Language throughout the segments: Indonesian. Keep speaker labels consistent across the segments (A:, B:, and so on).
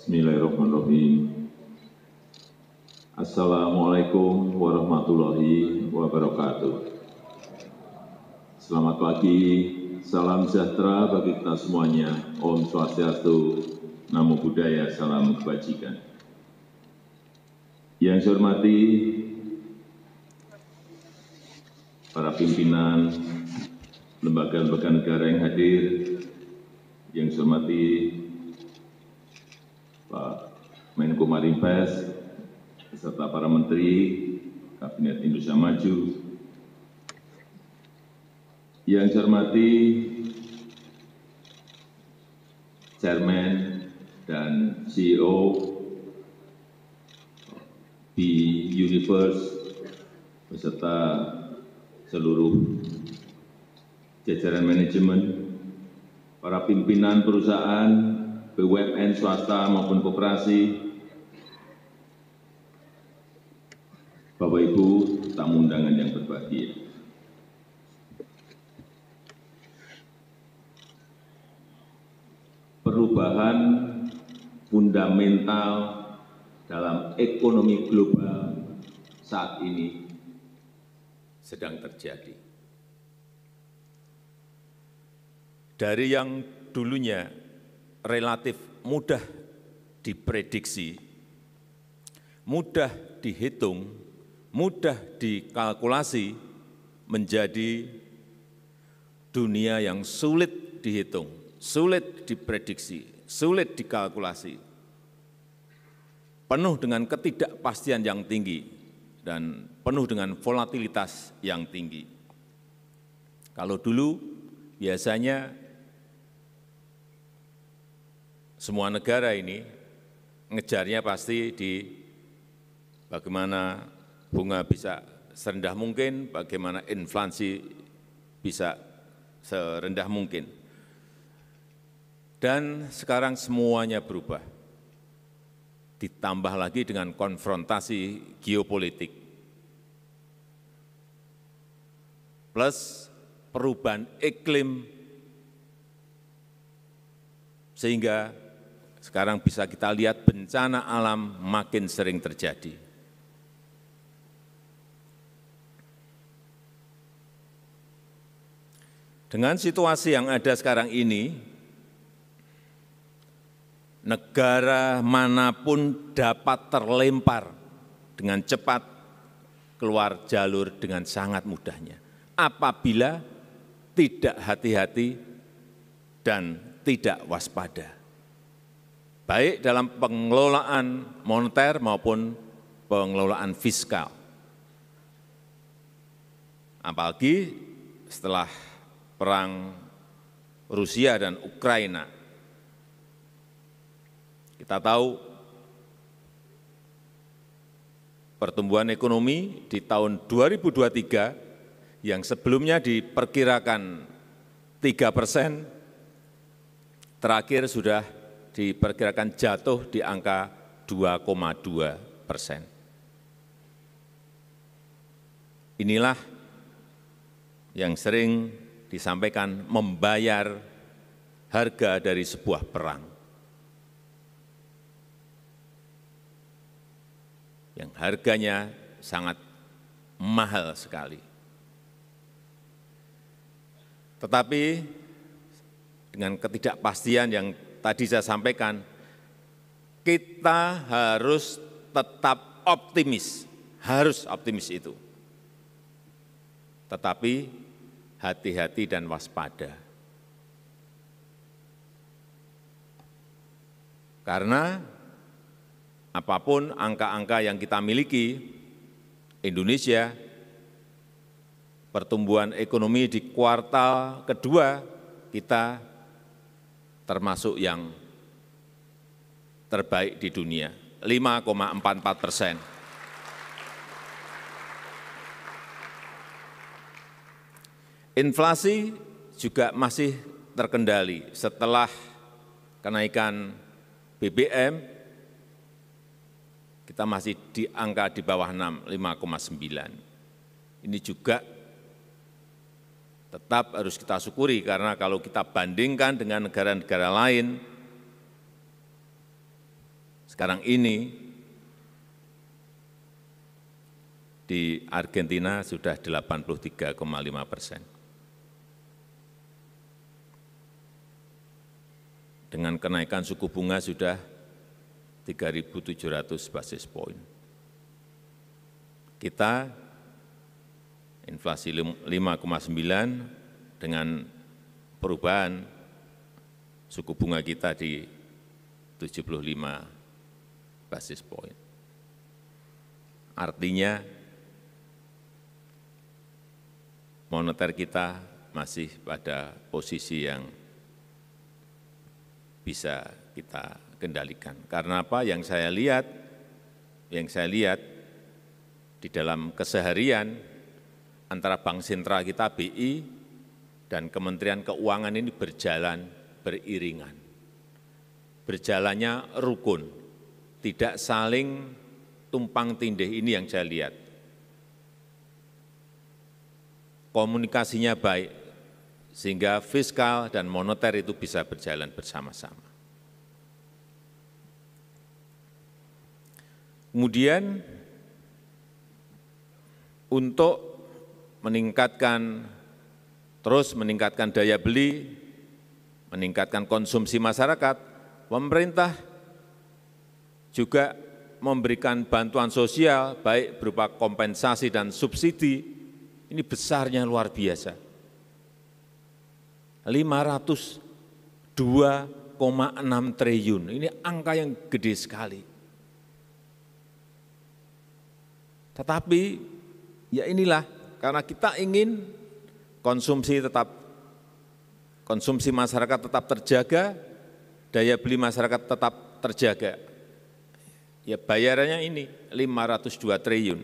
A: Bismillahirrahmanirrahim. Assalamualaikum warahmatullahi wabarakatuh. Selamat pagi, salam sejahtera bagi kita semuanya. Om Swastiastu, Namo Buddhaya, salam kebajikan. Yang saya hormati, para pimpinan lembaga-lembaga negara yang hadir, yang saya hormati pak menko marinvest beserta para menteri kabinet indonesia maju yang saya hormati chairman dan CEO di Universe beserta seluruh jajaran manajemen, para pimpinan perusahaan, bumn swasta maupun koperasi, Bapak Ibu tamu undangan yang berbahagia. Perubahan fundamental dalam ekonomi global saat ini sedang terjadi. Dari yang dulunya relatif mudah diprediksi, mudah dihitung, mudah dikalkulasi menjadi dunia yang sulit dihitung, sulit diprediksi, sulit dikalkulasi, penuh dengan ketidakpastian yang tinggi dan penuh dengan volatilitas yang tinggi. Kalau dulu biasanya semua negara ini ngejarnya pasti di bagaimana bunga bisa serendah mungkin, bagaimana inflasi bisa serendah mungkin. Dan sekarang semuanya berubah. Ditambah lagi dengan konfrontasi geopolitik. Plus perubahan iklim sehingga sekarang bisa kita lihat bencana alam makin sering terjadi. Dengan situasi yang ada sekarang ini, negara manapun dapat terlempar dengan cepat keluar jalur dengan sangat mudahnya. Apabila tidak hati-hati dan tidak waspada baik dalam pengelolaan moneter maupun pengelolaan fiskal. Apalagi setelah perang Rusia dan Ukraina. Kita tahu pertumbuhan ekonomi di tahun 2023 yang sebelumnya diperkirakan 3 persen, terakhir sudah diperkirakan jatuh di angka 2,2 persen. Inilah yang sering disampaikan membayar harga dari sebuah perang. Yang harganya sangat mahal sekali. Tetapi dengan ketidakpastian yang tadi saya sampaikan, kita harus tetap optimis, harus optimis itu. Tetapi hati-hati dan waspada. Karena apapun angka-angka yang kita miliki, Indonesia pertumbuhan ekonomi di kuartal kedua kita termasuk yang terbaik di dunia, 5,44 persen. Inflasi juga masih terkendali setelah kenaikan BBM, kita masih di angka di bawah 6, 5,9. Ini juga tetap harus kita syukuri karena kalau kita bandingkan dengan negara-negara lain, sekarang ini di Argentina sudah 83,5 persen. Dengan kenaikan suku bunga sudah 3.700 basis point. Kita inflasi 5,9 dengan perubahan suku bunga kita di 75 basis point. Artinya moneter kita masih pada posisi yang bisa kita kendalikan. Karena apa yang saya lihat, yang saya lihat di dalam keseharian antara Bank Sentral kita BI dan Kementerian Keuangan ini berjalan beriringan. Berjalannya rukun, tidak saling tumpang tindih ini yang saya lihat. Komunikasinya baik, sehingga fiskal dan moneter itu bisa berjalan bersama-sama. Kemudian untuk meningkatkan, terus meningkatkan daya beli, meningkatkan konsumsi masyarakat, pemerintah juga memberikan bantuan sosial, baik berupa kompensasi dan subsidi, ini besarnya luar biasa. 502,6 triliun, ini angka yang gede sekali. Tetapi, ya inilah karena kita ingin konsumsi tetap konsumsi masyarakat tetap terjaga, daya beli masyarakat tetap terjaga. Ya bayarannya ini 502 triliun.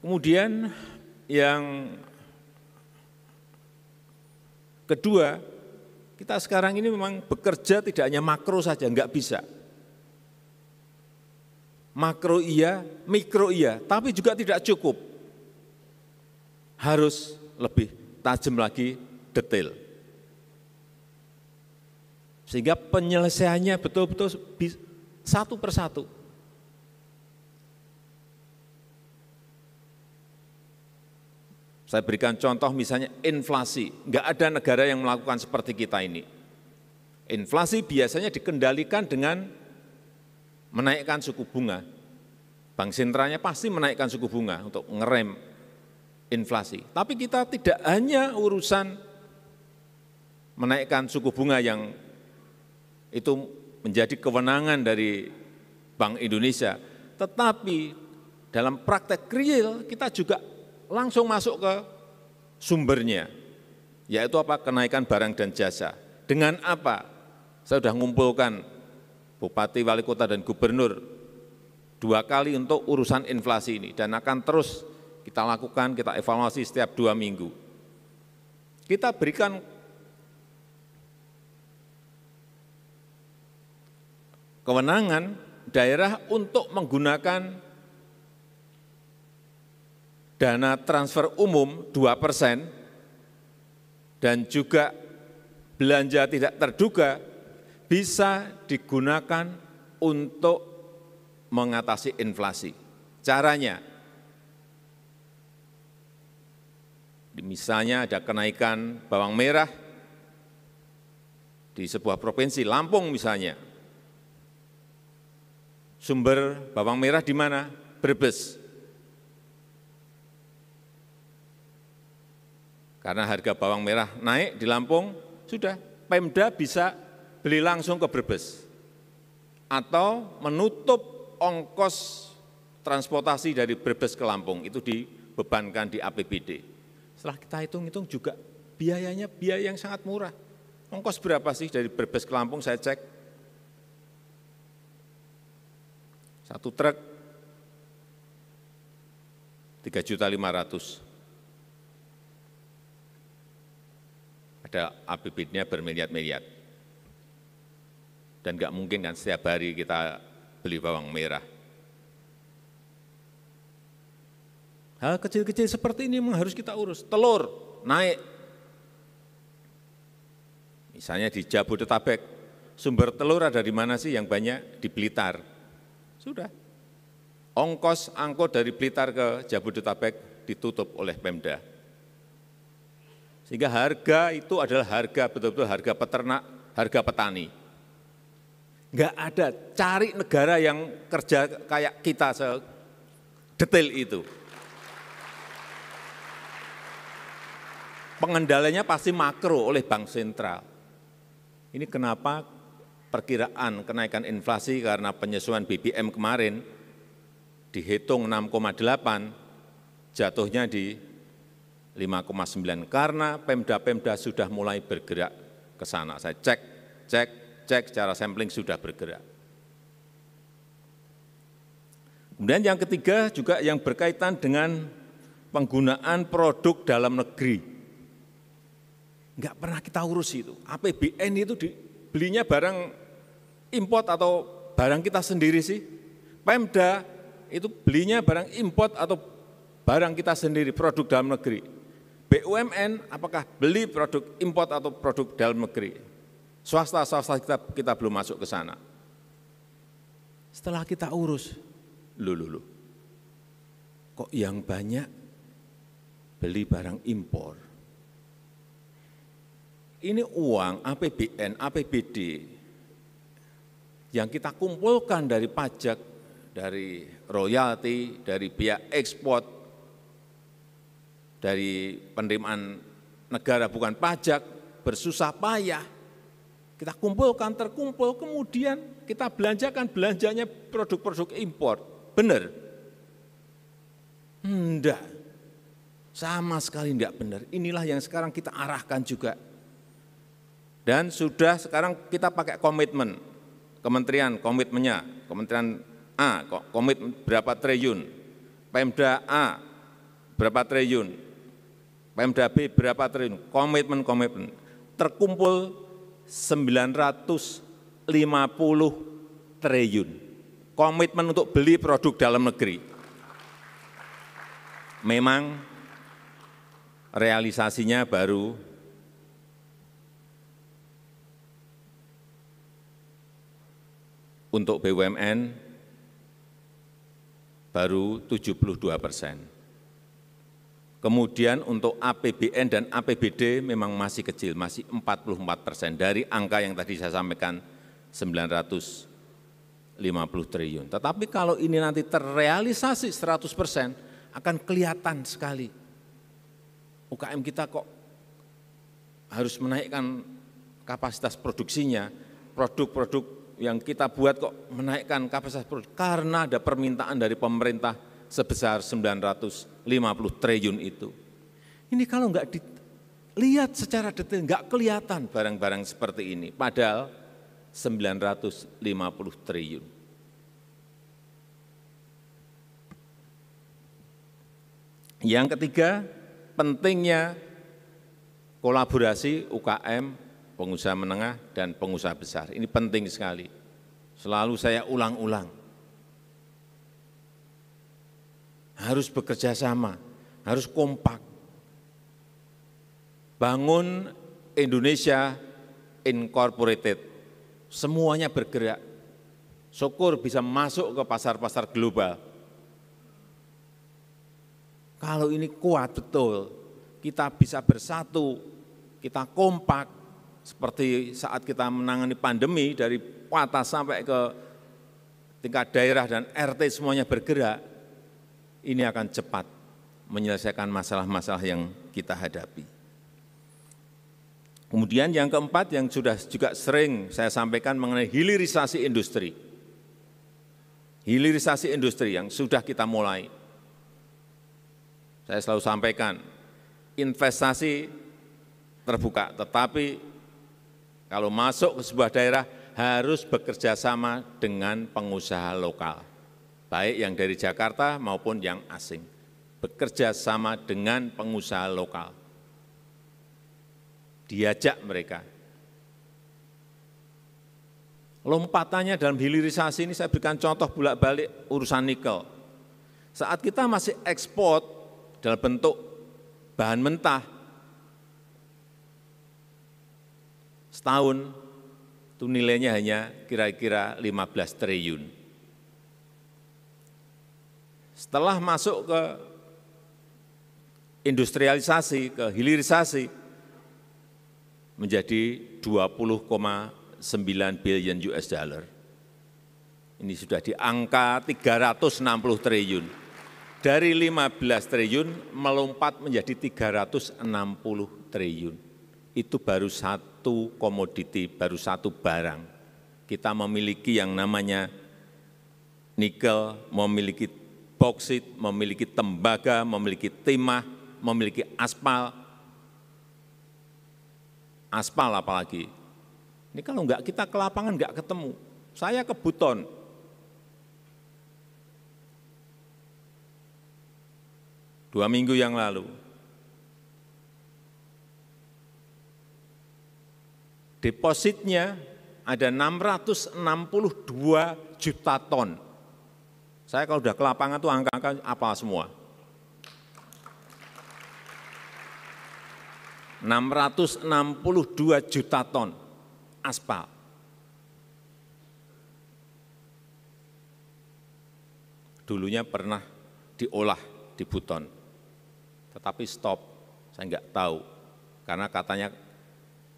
A: Kemudian yang kedua, kita sekarang ini memang bekerja tidak hanya makro saja, enggak bisa makro iya, mikro iya, tapi juga tidak cukup. Harus lebih tajam lagi detail. Sehingga penyelesaiannya betul-betul satu persatu. Saya berikan contoh misalnya inflasi. Enggak ada negara yang melakukan seperti kita ini. Inflasi biasanya dikendalikan dengan menaikkan suku bunga, bank sentralnya pasti menaikkan suku bunga untuk ngerem inflasi. Tapi kita tidak hanya urusan menaikkan suku bunga yang itu menjadi kewenangan dari Bank Indonesia, tetapi dalam praktek real kita juga langsung masuk ke sumbernya, yaitu apa kenaikan barang dan jasa. Dengan apa? Saya sudah mengumpulkan bupati, wali kota, dan gubernur dua kali untuk urusan inflasi ini dan akan terus kita lakukan, kita evaluasi setiap dua minggu. Kita berikan kewenangan daerah untuk menggunakan dana transfer umum 2 persen dan juga belanja tidak terduga bisa digunakan untuk mengatasi inflasi. Caranya, misalnya ada kenaikan bawang merah di sebuah provinsi, Lampung misalnya. Sumber bawang merah di mana? Brebes. Karena harga bawang merah naik di Lampung, sudah Pemda bisa beli langsung ke Brebes atau menutup ongkos transportasi dari Brebes ke Lampung itu dibebankan di APBD. Setelah kita hitung-hitung juga biayanya biaya yang sangat murah. Ongkos berapa sih dari Brebes ke Lampung saya cek? Satu truk 3.500. Ada APBD-nya bermiliar-miliar. Dan enggak mungkin kan setiap hari kita beli bawang merah. Hal kecil-kecil seperti ini memang harus kita urus. Telur naik. Misalnya di Jabodetabek, sumber telur ada di mana sih yang banyak? Di Blitar. Sudah. Ongkos angkot dari Blitar ke Jabodetabek ditutup oleh Pemda. Sehingga harga itu adalah harga betul-betul harga peternak, harga petani. Enggak ada, cari negara yang kerja kayak kita sedetail itu. Pengendalanya pasti makro oleh bank sentral. Ini kenapa perkiraan kenaikan inflasi karena penyesuaian BBM kemarin dihitung 6,8, jatuhnya di 5,9 karena pemda-pemda sudah mulai bergerak ke sana. Saya cek, cek, cek, secara sampling sudah bergerak. Kemudian yang ketiga juga yang berkaitan dengan penggunaan produk dalam negeri. Enggak pernah kita urus itu. APBN itu dibelinya barang import atau barang kita sendiri sih. Pemda itu belinya barang import atau barang kita sendiri, produk dalam negeri. BUMN apakah beli produk import atau produk dalam negeri? Swasta swasta kita kita belum masuk ke sana. Setelah kita urus, lu lu lu. Kok yang banyak beli barang impor? Ini uang APBN, APBD yang kita kumpulkan dari pajak, dari royalti, dari biaya ekspor, dari penerimaan negara bukan pajak, bersusah payah, kita kumpulkan, terkumpul, kemudian kita belanjakan belanjanya produk-produk impor. Benar? Tidak, Sama sekali tidak benar. Inilah yang sekarang kita arahkan juga. Dan sudah sekarang kita pakai komitmen. Kementerian komitmennya, Kementerian A komit berapa triliun, Pemda A berapa triliun, Pemda B berapa triliun, komitmen-komitmen terkumpul 950 triliun. Komitmen untuk beli produk dalam negeri. Memang realisasinya baru untuk BUMN baru 72 persen. Kemudian untuk APBN dan APBD memang masih kecil, masih 44 persen dari angka yang tadi saya sampaikan 950 triliun. Tetapi kalau ini nanti terrealisasi 100 persen, akan kelihatan sekali UKM kita kok harus menaikkan kapasitas produksinya, produk-produk yang kita buat kok menaikkan kapasitas produk karena ada permintaan dari pemerintah sebesar 900 50 triliun itu. Ini kalau enggak dilihat secara detail, enggak kelihatan barang-barang seperti ini. Padahal 950 triliun. Yang ketiga, pentingnya kolaborasi UKM, pengusaha menengah, dan pengusaha besar. Ini penting sekali. Selalu saya ulang-ulang harus bekerja sama, harus kompak. Bangun Indonesia Incorporated, semuanya bergerak. Syukur bisa masuk ke pasar-pasar global. Kalau ini kuat betul, kita bisa bersatu, kita kompak, seperti saat kita menangani pandemi dari Watas sampai ke tingkat daerah dan RT semuanya bergerak, ini akan cepat menyelesaikan masalah-masalah yang kita hadapi. Kemudian yang keempat yang sudah juga sering saya sampaikan mengenai hilirisasi industri. Hilirisasi industri yang sudah kita mulai. Saya selalu sampaikan, investasi terbuka, tetapi kalau masuk ke sebuah daerah harus bekerja sama dengan pengusaha lokal baik yang dari Jakarta maupun yang asing, bekerja sama dengan pengusaha lokal. Diajak mereka. Lompatannya dalam hilirisasi ini saya berikan contoh bolak-balik urusan nikel. Saat kita masih ekspor dalam bentuk bahan mentah, setahun itu nilainya hanya kira-kira 15 triliun setelah masuk ke industrialisasi, ke hilirisasi, menjadi 20,9 billion US dollar. Ini sudah di angka 360 triliun. Dari 15 triliun melompat menjadi 360 triliun. Itu baru satu komoditi, baru satu barang. Kita memiliki yang namanya nikel, memiliki boksit, memiliki tembaga, memiliki timah, memiliki aspal. Aspal apalagi. Ini kalau enggak kita ke lapangan enggak ketemu. Saya ke Buton. Dua minggu yang lalu. Depositnya ada 662 juta ton saya kalau sudah ke lapangan tuh angka-angka apa semua. 662 juta ton aspal. Dulunya pernah diolah di Buton, tetapi stop, saya nggak tahu, karena katanya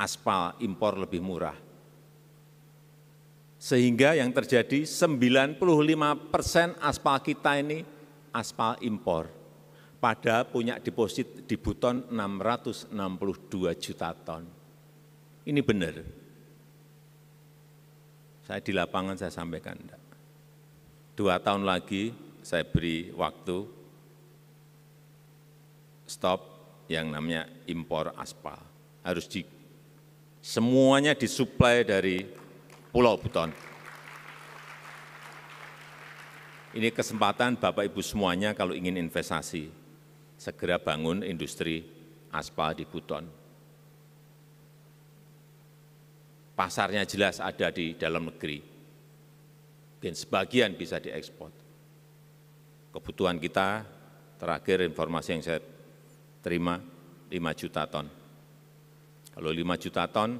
A: aspal impor lebih murah. Sehingga yang terjadi 95 persen aspal kita ini aspal impor. Pada punya deposit di Buton 662 juta ton. Ini benar. Saya di lapangan saya sampaikan. Dua tahun lagi saya beri waktu stop yang namanya impor aspal. Harus di, semuanya disuplai dari Pulau Buton. Ini kesempatan Bapak Ibu semuanya kalau ingin investasi, segera bangun industri aspal di Buton. Pasarnya jelas ada di dalam negeri. dan sebagian bisa diekspor. Kebutuhan kita terakhir informasi yang saya terima 5 juta ton. Kalau 5 juta ton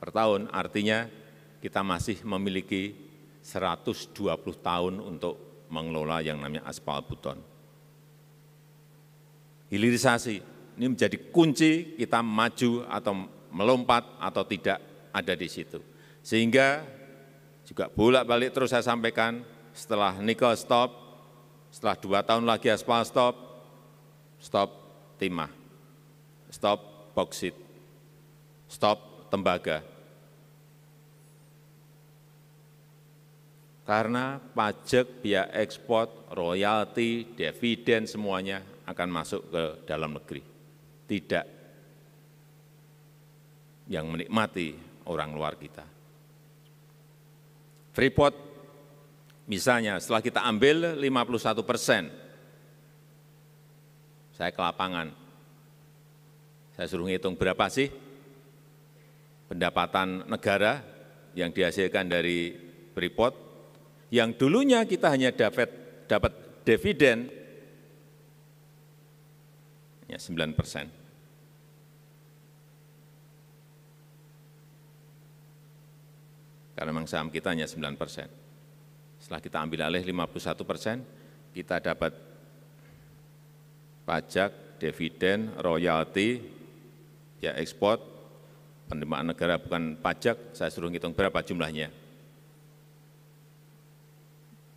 A: per tahun artinya kita masih memiliki 120 tahun untuk mengelola yang namanya aspal buton. Hilirisasi, ini menjadi kunci kita maju atau melompat atau tidak ada di situ. Sehingga juga bolak-balik terus saya sampaikan, setelah nikel stop, setelah dua tahun lagi aspal stop, stop timah, stop boksit, stop tembaga, karena pajak, biaya ekspor, royalti, dividen semuanya akan masuk ke dalam negeri. Tidak yang menikmati orang luar kita. Freeport misalnya setelah kita ambil 51 persen, saya ke lapangan, saya suruh ngitung berapa sih pendapatan negara yang dihasilkan dari Freeport, yang dulunya kita hanya dapat dapat dividen ya 9 persen. Karena memang saham kita hanya 9 persen. Setelah kita ambil alih 51 persen, kita dapat pajak, dividen, royalti, ya ekspor, penerimaan negara bukan pajak, saya suruh ngitung berapa jumlahnya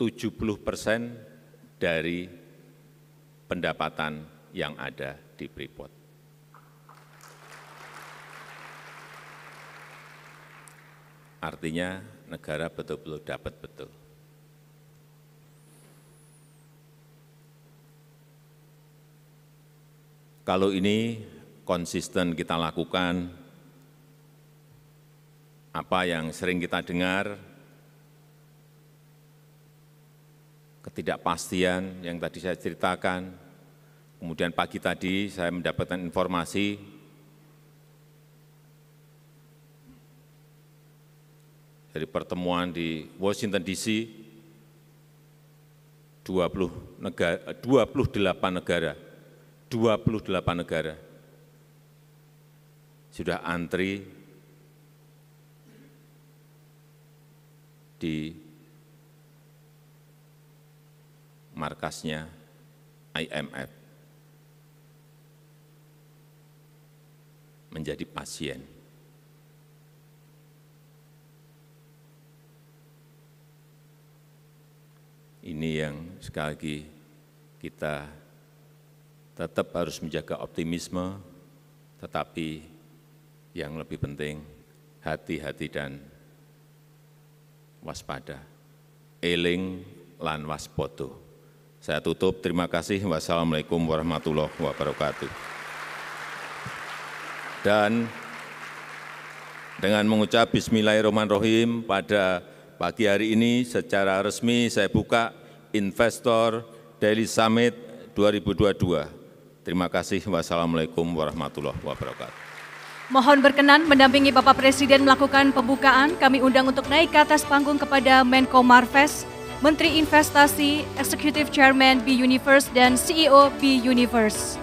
A: tujuh persen dari pendapatan yang ada di Freeport. Artinya negara betul-betul dapat betul. Kalau ini konsisten kita lakukan, apa yang sering kita dengar ketidakpastian yang tadi saya ceritakan. Kemudian pagi tadi saya mendapatkan informasi dari pertemuan di Washington DC 20 negara 28 negara 28 negara sudah antri di markasnya IMF menjadi pasien. Ini yang sekali lagi kita tetap harus menjaga optimisme, tetapi yang lebih penting hati-hati dan waspada. Eling lan waspoto. Saya tutup, terima kasih. Wassalamualaikum warahmatullahi wabarakatuh. Dan dengan mengucap bismillahirrahmanirrahim pada pagi hari ini secara resmi saya buka Investor Daily Summit 2022. Terima kasih. Wassalamualaikum warahmatullahi wabarakatuh. Mohon berkenan mendampingi Bapak Presiden melakukan pembukaan. Kami undang untuk naik ke atas panggung kepada Menko Marves Menteri Investasi, Executive Chairman B Universe dan CEO B Universe.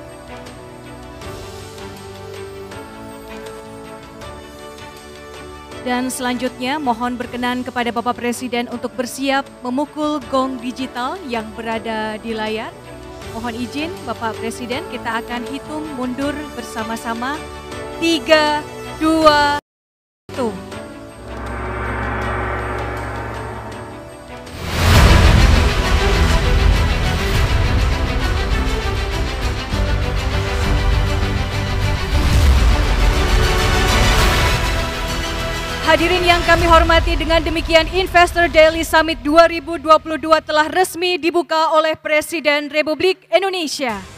A: Dan selanjutnya mohon berkenan kepada Bapak Presiden untuk bersiap memukul gong digital yang berada di layar. Mohon izin Bapak Presiden kita akan hitung mundur bersama-sama. 3, 2, 1. Hadirin yang kami hormati dengan demikian Investor Daily Summit 2022 telah resmi dibuka oleh Presiden Republik Indonesia.